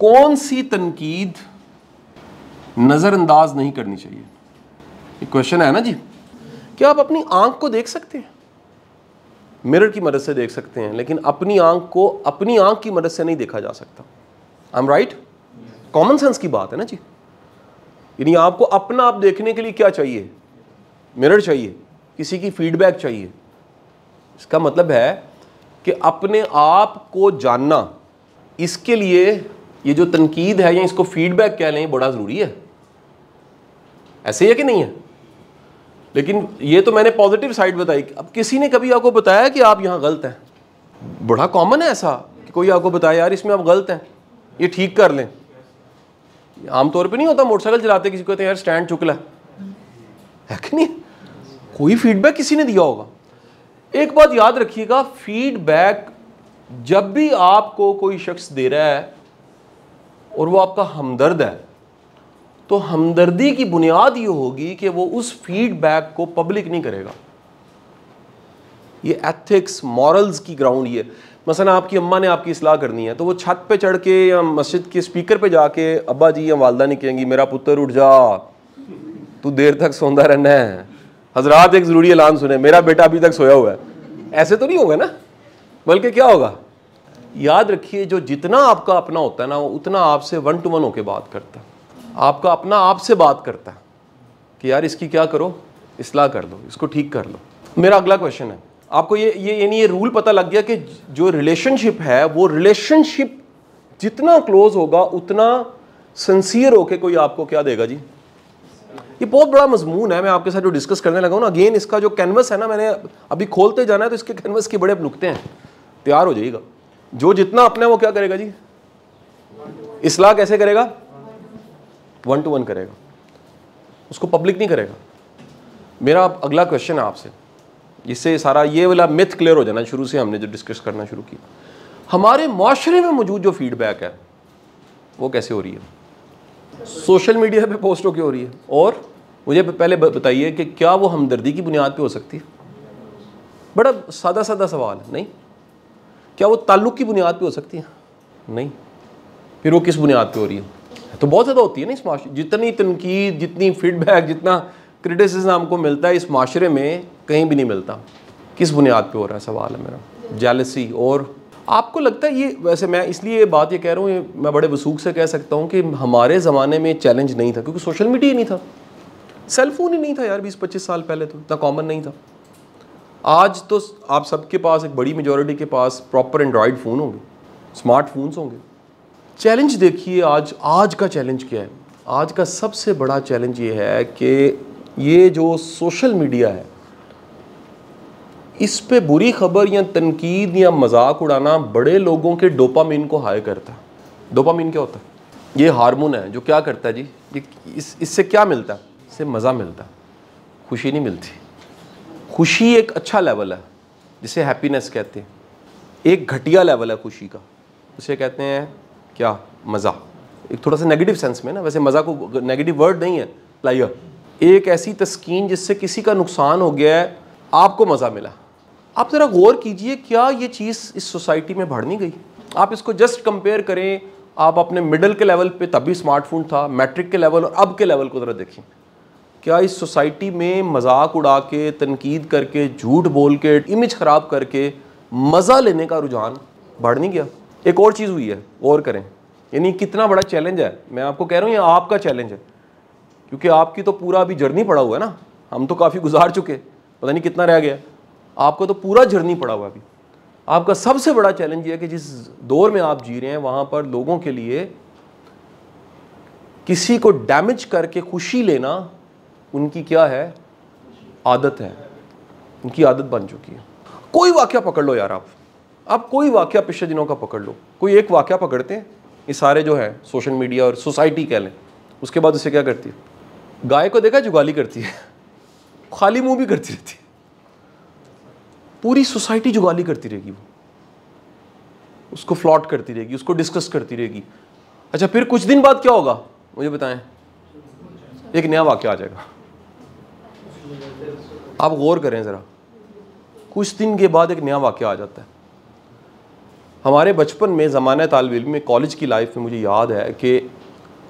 कौन सी तनकीद नज़रअंदाज नहीं करनी चाहिए एक क्वेश्चन है ना जी क्या आप अपनी आंख को देख सकते हैं मिरर की मदद से देख सकते हैं लेकिन अपनी आंख को अपनी आंख की मदद से नहीं देखा जा सकता I am right common sense की बात है ना जी यानी आपको अपना आप देखने के लिए क्या चाहिए मिरर चाहिए किसी की फीडबैक चाहिए इसका मतलब है कि अपने आप को जानना इसके लिए ये जो तनकीद है या इसको फीडबैक कह लें बड़ा ज़रूरी है ऐसे है कि नहीं है लेकिन ये तो मैंने पॉजिटिव साइड बताई अब किसी ने कभी आपको बताया कि आप यहाँ गलत हैं बड़ा कॉमन है ऐसा कि कोई आपको बताया यार इसमें आप गलत हैं ये ठीक कर लें आमतौर पे नहीं होता मोटरसाइकिल चलाते किसी को कहते हैं यार स्टैंड ला है कि नहीं कोई फीडबैक किसी ने दिया होगा एक बात याद रखिएगा फीडबैक जब भी आपको कोई शख्स दे रहा है और वो आपका हमदर्द है तो हमदर्दी की बुनियाद ये होगी कि वो उस फीडबैक को पब्लिक नहीं करेगा ये एथिक्स मॉरल्स की ग्राउंड ये मसला आपकी अम्मा ने आपकी इसलाह करनी है तो वो छत पे चढ़ के या मस्जिद के स्पीकर पे जाके अब्बा जी या वालदा ने कहेंगी मेरा पुत्र उठ जा तू देर तक सोंदा रहना है हजरात एक ज़रूरी ऐलान सुने मेरा बेटा अभी तक सोया हुआ है ऐसे तो नहीं होगा ना बल्कि क्या होगा याद रखिए जो जितना आपका अपना होता है ना वो उतना आपसे वन टू वन होके बात करता है आपका अपना आपसे बात करता है कि यार इसकी क्या करो इसलाह कर दो इसको ठीक कर लो मेरा अगला क्वेश्चन है आपको ये ये यानी ये रूल पता लग गया कि जो रिलेशनशिप है वो रिलेशनशिप जितना क्लोज होगा उतना सन्सियर होके कोई आपको क्या देगा जी ये बहुत बड़ा मजमून है मैं आपके साथ जो डिस्कस करने लगा हूँ ना अगेन इसका जो कैनवस है ना मैंने अभी खोलते जाना है तो इसके कैनवस के बड़े नुकते हैं तैयार हो जाएगा जो जितना अपना है वो क्या करेगा जी इसलाह कैसे करेगा वन टू वन करेगा उसको पब्लिक नहीं करेगा मेरा अगला क्वेश्चन है आपसे इससे सारा ये वाला मिथ क्लियर हो जाना शुरू से हमने जो डिस्कस करना शुरू किया हमारे माशरे में मौजूद जो फीडबैक है वो कैसे हो रही है सोशल मीडिया पे पोस्टों की हो रही है और मुझे पहले बताइए कि क्या वो हमदर्दी की बुनियाद पे हो सकती है बड़ा सादा सादा सवाल है नहीं क्या वो ताल्लुक की बुनियाद पर हो सकती है नहीं फिर वो किस बुनियाद पर हो रही है तो बहुत ज़्यादा होती है ना इस माशरे जितनी तनकीद जितनी फीडबैक जितना क्रिटिसिज्म हमको मिलता है इस माशरे में कहीं भी नहीं मिलता किस बुनियाद पर हो रहा है सवाल है मेरा जेलसी और आपको लगता है ये वैसे मैं इसलिए बात ये कह रहा हूँ मैं बड़े वसूख से कह सकता हूँ कि हमारे ज़माने में चैलेंज नहीं था क्योंकि सोशल मीडिया ही नहीं था सेलफोन ही नहीं था यार बीस पच्चीस साल पहले तो इतना कॉमन नहीं था आज तो आप सबके पास एक बड़ी मेजोरिटी के पास प्रॉपर एंड्रॉयड फ़ोन होंगे स्मार्टफोन्स होंगे चैलेंज देखिए आज आज का चैलेंज क्या है आज का सबसे बड़ा चैलेंज ये है कि ये जो सोशल मीडिया है इस पे बुरी खबर या तनकीद या मजाक उड़ाना बड़े लोगों के डोपामिन को हाई करता है डोपामिन क्या होता है ये हार्मोन है जो क्या करता है जी ये इस इससे क्या मिलता है इससे मज़ा मिलता है खुशी नहीं मिलती खुशी एक अच्छा लेवल है जिसे हैप्पीनेस कहते हैं एक घटिया लेवल है खुशी का उसे कहते हैं क्या मज़ा एक थोड़ा सा नेगेटिव सेंस में ना वैसे मज़ा को नेगेटिव वर्ड नहीं है लाइय एक ऐसी तस्कीन जिससे किसी का नुकसान हो गया है आपको मज़ा मिला आप ज़रा गौर कीजिए क्या ये चीज़ इस सोसाइटी में भरनी गई आप इसको जस्ट कंपेयर करें आप अपने मिडल के लेवल पे तभी स्मार्टफोन था मैट्रिक के लेवल और अब के लेवल को ज़रा देखें क्या इस सोसाइटी में मजाक उड़ा के तनकीद करके झूठ बोल के इमेज ख़राब करके मज़ा लेने का रुझान बढ़ नहीं गया एक और चीज़ हुई है और करें यानी कितना बड़ा चैलेंज है मैं आपको कह रहा हूँ ये आपका चैलेंज है क्योंकि आपकी तो पूरा अभी जर्नी पड़ा हुआ है ना हम तो काफ़ी गुजार चुके पता नहीं कितना रह गया आपका तो पूरा जर्नी पड़ा हुआ अभी आपका सबसे बड़ा चैलेंज यह है कि जिस दौर में आप जी रहे हैं वहाँ पर लोगों के लिए किसी को डैमेज करके खुशी लेना उनकी क्या है आदत है उनकी आदत बन चुकी है कोई वाक्य पकड़ लो यार आप आप कोई वाक्य पिछले दिनों का पकड़ लो कोई एक वाक्य पकड़ते हैं ये सारे जो है सोशल मीडिया और सोसाइटी कह लें उसके बाद उसे क्या करती है गाय को देखा जुगाली करती है खाली मुंह भी करती रहती है पूरी सोसाइटी जुगाली करती रहेगी वो उसको फ्लॉट करती रहेगी उसको डिस्कस करती रहेगी अच्छा फिर कुछ दिन बाद क्या होगा मुझे बताएं एक नया वाक्य आ जाएगा आप गौर करें ज़रा कुछ दिन के बाद एक नया वाक़ आ जाता है हमारे बचपन में जमाने तालब इम में कॉलेज की लाइफ में मुझे याद है कि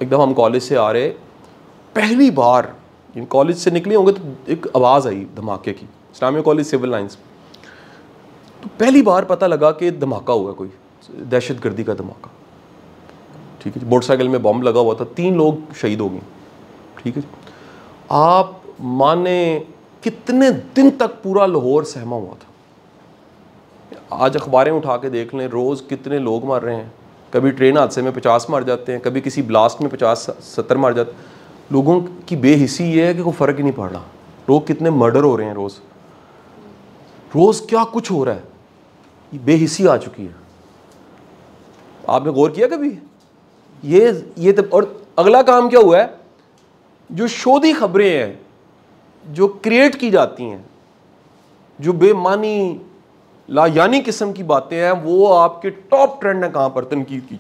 एकदम हम कॉलेज से आ रहे पहली बार कॉलेज से निकले होंगे तो एक आवाज़ आई धमाके की इस्लामिया कॉलेज सिविल लाइन्स तो पहली बार पता लगा कि धमाका हुआ कोई दहशत गर्दी का धमाका ठीक है मोटरसाइकिल में बॉम्ब लगा हुआ था तीन लोग शहीद हो गए ठीक है आप माने कितने दिन तक पूरा लाहौर सहमा हुआ था आज अखबारें उठा के देख लें रोज़ कितने लोग मर रहे हैं कभी ट्रेन हादसे में पचास मर जाते हैं कभी किसी ब्लास्ट में पचास सत्तर मर जाते लोगों की बेहिसी ये है कि कोई फ़र्क ही नहीं पड़ रहा लोग कितने मर्डर हो रहे हैं रोज़ रोज़ क्या कुछ हो रहा है ये बेहिसी आ चुकी है आपने गौर किया कभी ये ये तब तो, और अगला काम क्या हुआ है जो शोधी खबरें हैं जो क्रिएट की जाती हैं जो बेमानी लायानी किस्म की बातें हैं वो आपके टॉप ट्रेंड ने कहाँ पर तनकीद की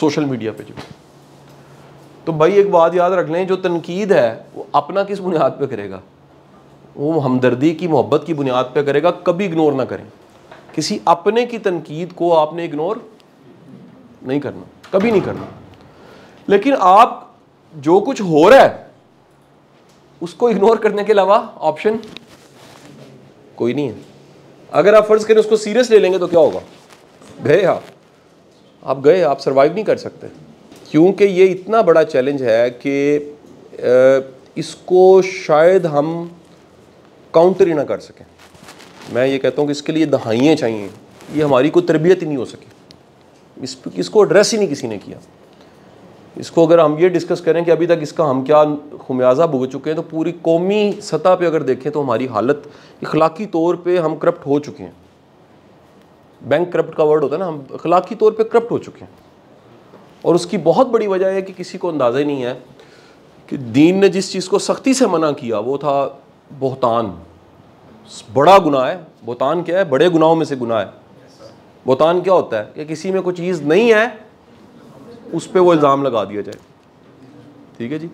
सोशल मीडिया पे जो तो भाई एक बात याद रख लें जो तनकीद है वो अपना किस बुनियाद पे करेगा वो हमदर्दी की मोहब्बत की बुनियाद पे करेगा कभी इग्नोर ना करें किसी अपने की तनकीद को आपने इग्नोर नहीं करना कभी नहीं करना लेकिन आप जो कुछ हो रहा है उसको इग्नोर करने के अलावा ऑप्शन कोई नहीं है अगर आप फर्ज करें उसको सीरियस ले लेंगे तो क्या होगा गए आप आप गए आप सर्वाइव नहीं कर सकते क्योंकि ये इतना बड़ा चैलेंज है कि इसको शायद हम काउंटर ही ना कर सकें मैं ये कहता हूँ कि इसके लिए दहाइयाँ चाहिए ये हमारी कोई तरबियत ही नहीं हो सकी इस इसको एड्रेस ही नहीं किसी ने किया इसको अगर हम ये डिस्कस करें कि अभी तक इसका हम क्या खुमियाजा भुग चुके हैं तो पूरी कौमी सतह पे अगर देखें तो हमारी हालत इखलाकी तौर पे हम करप्ट हो चुके हैं बैंक करप्ट का वर्ड होता है ना हम इखलाकी तौर पे करप्ट हो चुके हैं और उसकी बहुत बड़ी वजह है कि किसी को अंदाज़ा ही नहीं है कि दीन ने जिस चीज़ को सख्ती से मना किया वो था बहतान बड़ा गुनाह है बोहतान क्या है बड़े गुनाहों में से गुनाह है बोहतान क्या होता है कि किसी में कोई चीज़ नहीं है उस पर वो इल्ज़ाम लगा दिया जाए ठीक है जी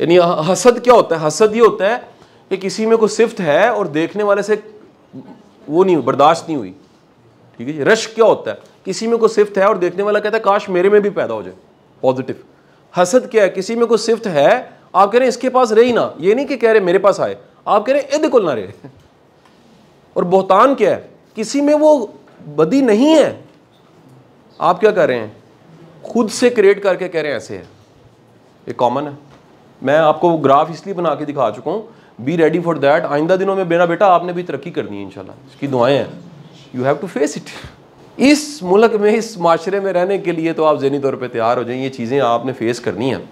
यानी हसद क्या होता है हसद ये होता है कि किसी में कोई सिफ्त है और देखने वाले से वो नहीं हुई बर्दाश्त नहीं हुई ठीक है जी रश क्या होता है किसी में कोई सिफ्त है और देखने वाला कहता है काश मेरे में भी पैदा हो जाए पॉजिटिव हसद क्या है किसी में कोई सिफ्त है आप कह रहे हैं इसके पास रही ना ये नहीं कि कह रहे मेरे पास आए आप कह रहे हैं इद को ना रहे और बोहतान क्या है किसी में वो बदी नहीं है आप क्या कह रहे हैं खुद से क्रिएट करके कह रहे हैं ऐसे है ये कॉमन है मैं आपको ग्राफ इसलिए बना के दिखा चुका हूँ बी रेडी फॉर दैट आइंदा दिनों में मेरा बेटा आपने भी तरक्की करनी है इनशाला इसकी दुआएं हैं you have to face it इस मुल्क में इस माशरे में रहने के लिए तो आप जहनी तौर पर तैयार हो जाए ये चीज़ें आपने फेस करनी है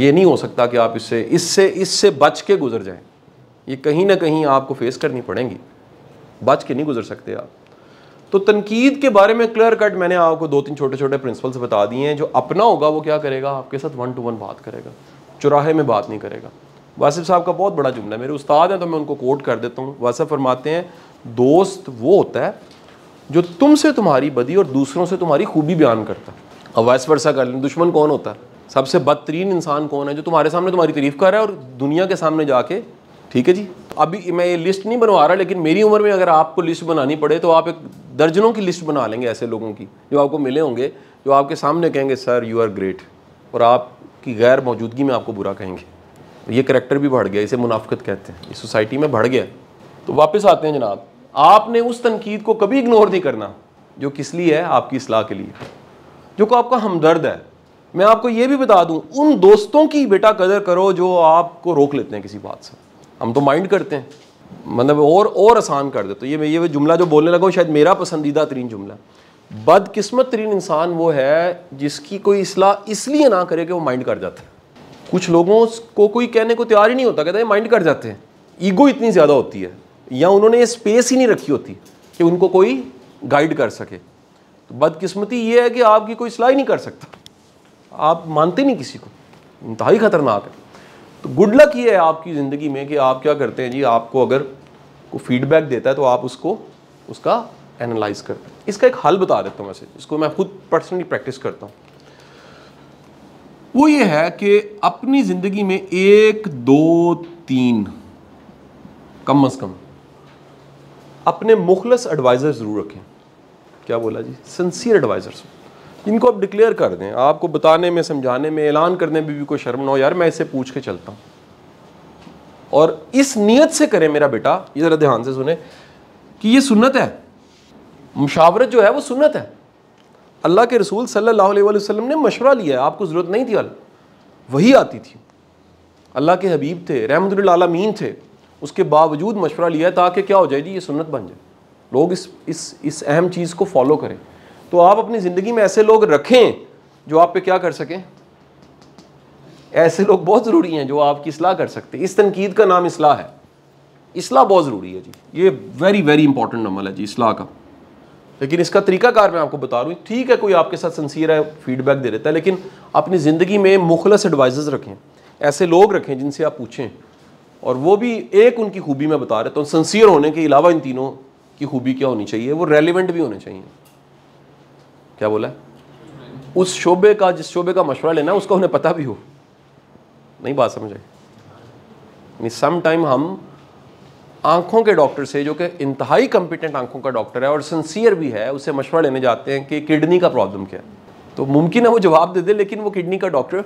ये नहीं हो सकता कि आप इससे इससे इससे बच के गुजर जाएं ये कहीं ना कहीं आपको फेस करनी पड़ेंगी बच के नहीं गुजर सकते आप तो तनकीद के बारे में क्लियर कट मैंने आपको दो तीन छोटे छोटे प्रिंसिपल्स बता दिए हैं जो अपना होगा वो क्या करेगा आपके साथ वन टू वन बात करेगा चुराहे में बात नहीं करेगा वासिफ साहब का बहुत बड़ा जुमला है मेरे उस्ताद हैं तो मैं उनको कोट कर देता हूँ वासिफ फरमाते हैं दोस्त वो होता है जो तुमसे तुम्हारी बदी और दूसरों से तुम्हारी खूबी बयान करता है अब वैस वर्षा कर लें दुश्मन कौन होता है सबसे बदतरीन इंसान कौन है जो तुम्हारे सामने तुम्हारी तारीफ कर रहा है और दुनिया के सामने जाके ठीक है जी तो अभी मैं ये लिस्ट नहीं बनवा रहा लेकिन मेरी उम्र में अगर आपको लिस्ट बनानी पड़े तो आप एक दर्जनों की लिस्ट बना लेंगे ऐसे लोगों की जो आपको मिले होंगे जो आपके सामने कहेंगे सर यू आर ग्रेट और आपकी गैर मौजूदगी में आपको बुरा कहेंगे ये करेक्टर भी बढ़ गया इसे मुनाफ्त कहते हैं इस सोसाइटी में बढ़ गया तो वापस आते हैं जनाब आपने उस तनकीद को कभी इग्नोर नहीं करना जो किस लिए है आपकी असलाह के लिए जो को आपका हमदर्द है मैं आपको ये भी बता दूं उन दोस्तों की बेटा कदर करो जो आपको रोक लेते हैं किसी बात से हम तो माइंड करते हैं मतलब और और आसान कर देते तो ये मैं ये जुमला जो बोलने लगा शायद मेरा पसंदीदा तरीन जुमला बदकिस्मत तरीन इंसान वो है जिसकी कोई असलाह इसलिए ना करे कि वो माइंड कर जाता है कुछ लोगों को कोई कहने को तैयार ही नहीं होता कहते हैं माइंड कर जाते हैं ईगो इतनी ज़्यादा होती है या उन्होंने ये स्पेस ही नहीं रखी होती कि उनको कोई गाइड कर सके तो बदकिस्मती ये है कि आपकी कोई सलाह ही नहीं कर सकता आप मानते नहीं किसी को इंतहा ख़तरनाक है तो गुड लक ये है आपकी ज़िंदगी में कि आप क्या करते हैं जी आपको अगर को फीडबैक देता है तो आप उसको उसका एनालाइज करते हैं इसका एक हल बता देता हूँ वैसे इसको मैं खुद पर्सनली प्रैक्टिस करता हूँ वो ये है कि अपनी ज़िंदगी में एक दो तीन कम अज़ कम अपने मुखलस एडवाइज़र ज़रूर रखें क्या बोला जी सिंसियर एडवाइज़र्स इनको आप डिक्लेयर कर दें आपको बताने में समझाने में ऐलान करने में भी कोई शर्म ना हो यार मैं इसे पूछ के चलता हूँ और इस नीयत से करें मेरा बेटा ये ज़रा ध्यान से सुने कि ये सुन्नत है मुशावरत जो है वो सुन्नत है अल्लाह के रसूल सल्लल्लाहु अलैहि वसल्लम ने मशवरा लिया है आपको ज़रूरत नहीं थी अल वही आती थी अल्लाह के हबीब थे आलमीन थे उसके बावजूद मशवरा लिया है ताकि क्या हो जाए जी ये सुन्नत बन जाए लोग इस इस इस अहम चीज़ को फॉलो करें तो आप अपनी ज़िंदगी में ऐसे लोग रखें जो आप पे क्या कर सकें ऐसे लोग बहुत ज़रूरी हैं जो आपकी असलाह कर सकते इस तनकीद का नाम इसलाह है इसलाह बहुत ज़रूरी है जी ये वेरी वेरी इंपॉर्टेंट अमल है जी इसलाह का लेकिन इसका तरीकाकार मैं आपको बता रहा हूँ ठीक है कोई आपके साथ सन्सियर है फीडबैक दे देता है लेकिन अपनी ज़िंदगी में मुखलस एडवाइजर्स रखें ऐसे लोग रखें जिनसे आप पूछें और वो भी एक उनकी खूबी मैं बता रहता हूँ सन्सियर होने के अलावा इन तीनों की खूबी क्या होनी चाहिए वो रेलिवेंट भी होने चाहिए क्या बोला उस शोबे का जिस शोबे का मशवरा लेना है उसका उन्हें पता भी हो नहीं बात समझ आई सम टाइम हम आंखों के डॉक्टर से जो कि इंतहाई कम्पिटेंट आंखों का डॉक्टर है और सिंसियर भी है उसे मशवरा लेने जाते हैं कि किडनी का प्रॉब्लम क्या है तो मुमकिन है वो जवाब दे दे लेकिन वो किडनी का डॉक्टर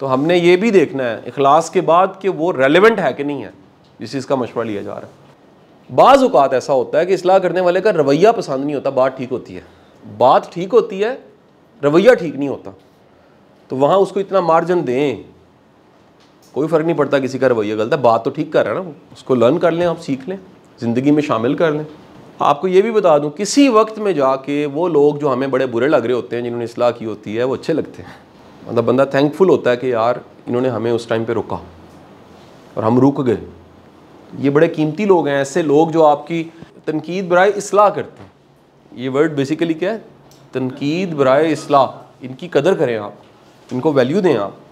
तो हमने ये भी देखना है इखलास के बाद कि वो रेलिवेंट है कि नहीं है जिस चीज़ का मशवरा लिया जा रहा है बाज़ अवत ऐसा होता है कि इसलाह करने वाले का रवैया पसंद नहीं होता बात ठीक होती है बात ठीक होती है रवैया ठीक नहीं होता तो वहाँ उसको इतना मार्जिन दें कोई फ़र्क नहीं पड़ता किसी का रवैया गलत है बात तो ठीक कर रहा है ना उसको लर्न कर लें आप सीख लें ज़िंदगी में शामिल कर लें आपको ये भी बता दूं किसी वक्त में जाके वो लोग जो हमें बड़े बुरे लग रहे होते हैं जिन्होंने इसलाह की होती है वो अच्छे लगते हैं मतलब बंदा थैंकफुल होता है कि यार इन्होंने हमें उस टाइम पर रुका और हम रुक गए ये बड़े कीमती लोग हैं ऐसे लोग जो आपकी तनकीद बरए असलाह करते हैं ये वर्ड बेसिकली क्या है तनकीद बरए असलाह इनकी कदर करें आप इनको वैल्यू दें आप